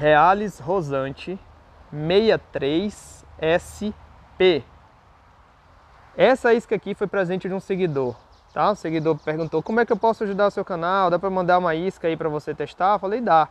Reales Rosante 63SP. Essa isca aqui foi presente de um seguidor, tá? O seguidor perguntou como é que eu posso ajudar o seu canal, dá para mandar uma isca aí para você testar? Eu falei, dá.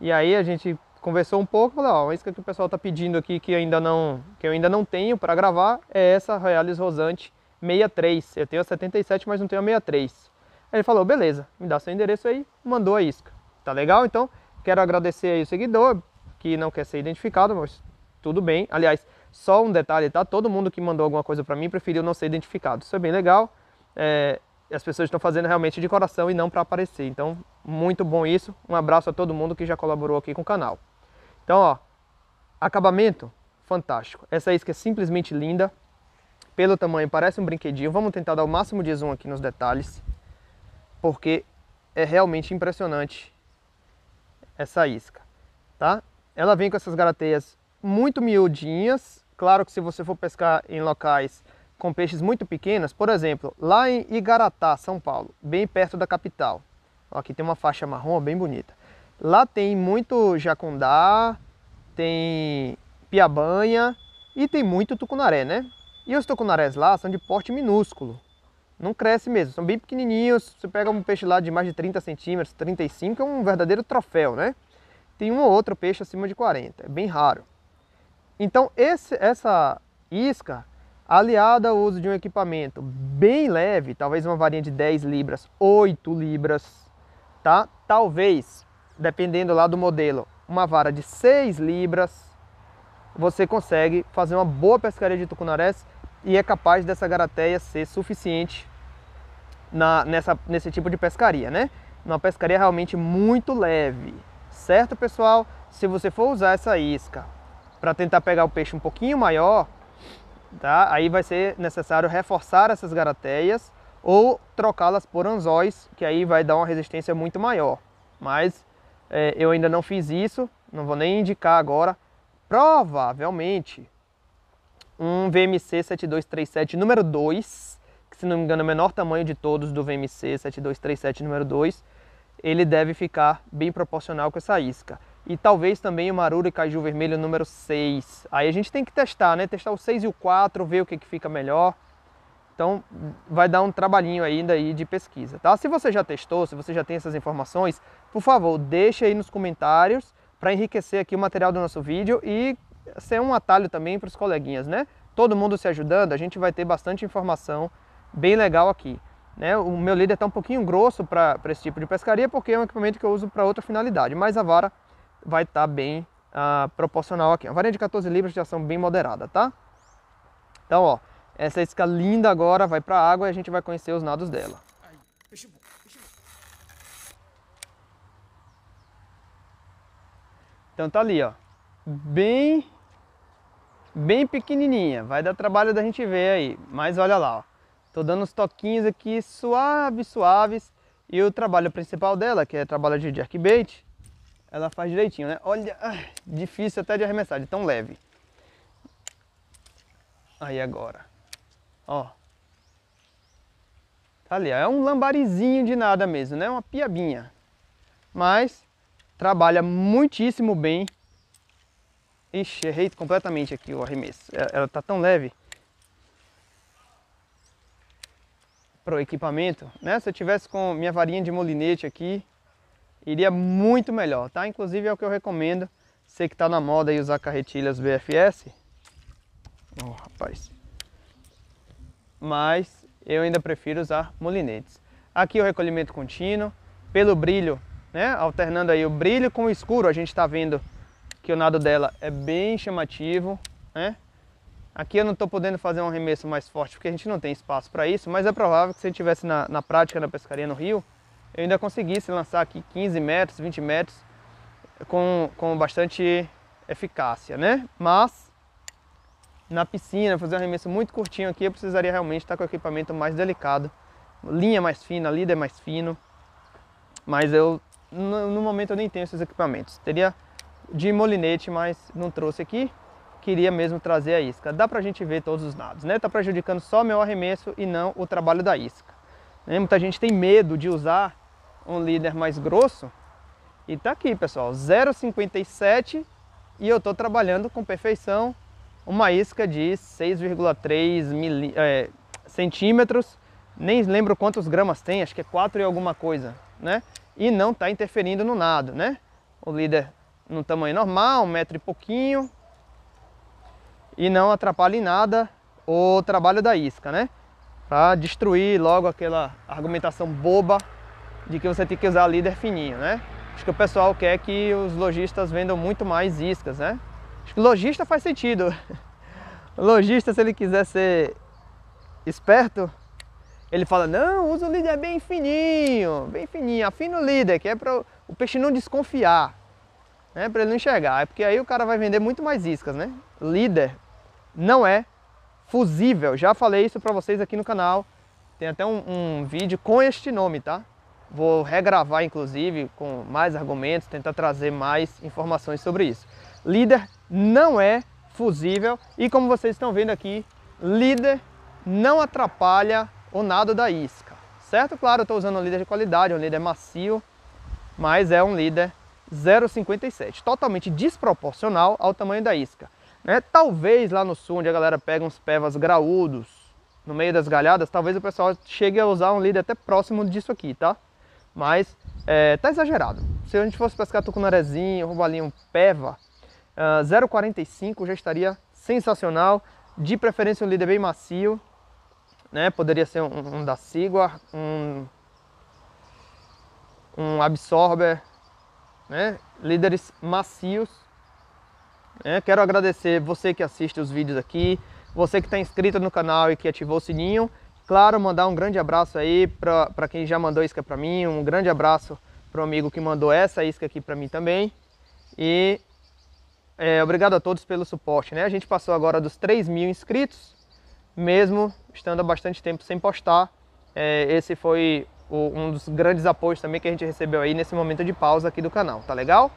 E aí a gente conversou um pouco, falei, ó, a isca que o pessoal tá pedindo aqui que ainda não, que eu ainda não tenho para gravar é essa Reales Rosante 63. Eu tenho a 77, mas não tenho a 63. Aí ele falou, beleza, me dá seu endereço aí, mandou a isca. Tá legal? Então, Quero agradecer aí o seguidor, que não quer ser identificado, mas tudo bem. Aliás, só um detalhe, tá? Todo mundo que mandou alguma coisa para mim preferiu não ser identificado. Isso é bem legal. É, as pessoas estão fazendo realmente de coração e não para aparecer. Então, muito bom isso. Um abraço a todo mundo que já colaborou aqui com o canal. Então, ó, acabamento fantástico. Essa isca é simplesmente linda. Pelo tamanho, parece um brinquedinho. Vamos tentar dar o máximo de zoom aqui nos detalhes, porque é realmente impressionante essa isca, tá? Ela vem com essas garateias muito miudinhas, claro que se você for pescar em locais com peixes muito pequenos, por exemplo, lá em Igaratá, São Paulo, bem perto da capital, ó, aqui tem uma faixa marrom bem bonita, lá tem muito jacundá, tem piabanha e tem muito tucunaré, né? E os tucunarés lá são de porte minúsculo, não cresce mesmo, são bem pequenininhos, você pega um peixe lá de mais de 30 centímetros, 35, é um verdadeiro troféu, né? Tem um ou outro peixe acima de 40, é bem raro. Então esse, essa isca, aliada ao uso de um equipamento bem leve, talvez uma varinha de 10 libras, 8 libras, tá? Talvez, dependendo lá do modelo, uma vara de 6 libras, você consegue fazer uma boa pescaria de tucunarés e é capaz dessa garateia ser suficiente na, nessa, nesse tipo de pescaria, né? Uma pescaria realmente muito leve, certo, pessoal? Se você for usar essa isca para tentar pegar o peixe um pouquinho maior, tá? Aí vai ser necessário reforçar essas garateias ou trocá-las por anzóis, que aí vai dar uma resistência muito maior. Mas é, eu ainda não fiz isso, não vou nem indicar agora. Provavelmente um VMC 7237 número 2, que se não me engano é o menor tamanho de todos do VMC 7237 número 2, ele deve ficar bem proporcional com essa isca. E talvez também o Maruro e Caju Vermelho número 6. Aí a gente tem que testar, né? Testar o 6 e o 4, ver o que, que fica melhor. Então vai dar um trabalhinho ainda aí de pesquisa, tá? Se você já testou, se você já tem essas informações, por favor, deixe aí nos comentários para enriquecer aqui o material do nosso vídeo e ser é um atalho também para os coleguinhas, né? Todo mundo se ajudando, a gente vai ter bastante informação bem legal aqui. Né? O meu líder está um pouquinho grosso para esse tipo de pescaria, porque é um equipamento que eu uso para outra finalidade, mas a vara vai estar tá bem ah, proporcional aqui. Uma varinha de 14 libras de ação bem moderada, tá? Então, ó, essa isca linda agora vai para a água e a gente vai conhecer os nados dela. Então tá ali, ó, bem bem pequenininha. Vai dar trabalho da gente ver aí, mas olha lá, ó. Tô dando uns toquinhos aqui suaves, suaves. E o trabalho principal dela, que é trabalho de jerkbait, ela faz direitinho, né? Olha, difícil até de arremessar, de tão leve. Aí agora, ó. Tá ali, ó. é um lambarizinho de nada mesmo, né? Uma piabinha. Mas trabalha muitíssimo bem Ixi, errei completamente aqui o arremesso. É, ela está tão leve. Para o equipamento, né? Se eu tivesse com minha varinha de molinete aqui, iria muito melhor, tá? Inclusive é o que eu recomendo. Você que está na moda usar carretilhas BFS. Oh, rapaz. Mas eu ainda prefiro usar molinetes. Aqui o recolhimento contínuo, pelo brilho, né? Alternando aí o brilho com o escuro, a gente está vendo que o nado dela é bem chamativo, né? Aqui eu não estou podendo fazer um arremesso mais forte porque a gente não tem espaço para isso, mas é provável que se eu estivesse na, na prática na pescaria no rio, eu ainda conseguisse lançar aqui 15 metros, 20 metros com, com bastante eficácia, né? Mas na piscina, fazer um arremesso muito curtinho aqui, eu precisaria realmente estar tá com o equipamento mais delicado, linha mais fina, líder mais fino, mas eu no, no momento eu nem tenho esses equipamentos. Teria de molinete, mas não trouxe aqui. Queria mesmo trazer a isca. Dá pra gente ver todos os nados, né? Tá prejudicando só meu arremesso e não o trabalho da isca. Né? Muita gente tem medo de usar um líder mais grosso. E tá aqui, pessoal, 0,57 e eu tô trabalhando com perfeição uma isca de 6,3 mil é, centímetros. Nem lembro quantos gramas tem, acho que é 4 e alguma coisa, né? E não tá interferindo no nado, né? O líder no tamanho normal, um metro e pouquinho. E não atrapalhe em nada o trabalho da isca, né? Para destruir logo aquela argumentação boba de que você tem que usar líder fininho, né? Acho que o pessoal quer que os lojistas vendam muito mais iscas, né? Acho que lojista faz sentido. lojista, se ele quiser ser esperto, ele fala, não, usa o líder bem fininho, bem fininho, afina o líder, que é para o peixe não desconfiar né, para ele não enxergar. É porque aí o cara vai vender muito mais iscas, né? Líder não é fusível. Já falei isso para vocês aqui no canal. Tem até um, um, vídeo com este nome, tá? Vou regravar, inclusive, com mais argumentos, tentar trazer mais informações sobre isso. Líder não é fusível e como vocês estão vendo aqui, líder não atrapalha o nado da isca, certo? Claro, eu estou usando um líder de qualidade, um líder macio, mas é um líder 0,57, totalmente desproporcional ao tamanho da isca. Né? Talvez lá no sul, onde a galera pega uns pevas graúdos no meio das galhadas, talvez o pessoal chegue a usar um líder até próximo disso aqui, tá? Mas é, tá exagerado. Se a gente fosse pescar tucunarezinho, roubalinho, peva, uh, ah, 0,45 já estaria sensacional. De preferência um líder bem macio, né? Poderia ser um, um da Sigua, um, um Absorber, né? líderes macios. Né? Quero agradecer você que assiste os vídeos aqui, você que está inscrito no canal e que ativou o sininho. Claro, mandar um grande abraço aí para quem já mandou isca para mim, um grande abraço para o amigo que mandou essa isca aqui para mim também. E é, obrigado a todos pelo suporte. Né? A gente passou agora dos 3 mil inscritos, mesmo estando há bastante tempo sem postar. É, esse foi um dos grandes apoios também que a gente recebeu aí nesse momento de pausa aqui do canal, tá legal?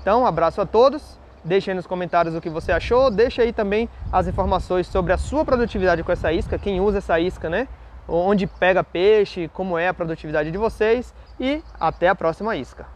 Então, um abraço a todos, deixe aí nos comentários o que você achou, deixe aí também as informações sobre a sua produtividade com essa isca, quem usa essa isca, né? Onde pega peixe, como é a produtividade de vocês e até a próxima isca.